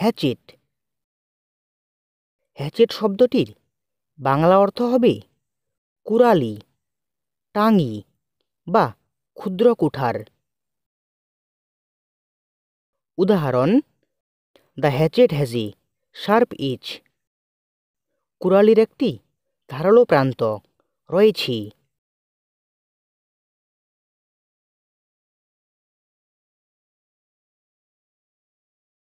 hatchet hatchet শব্দটির বাংলা অর্থ হবে কুড়ালি টাঙ্গি বা ক্ষুদ্র কুঠার উদাহরণ the hatchet has a sharp edge কুড়ালির একটি ধারালো প্রান্ত রয়েছে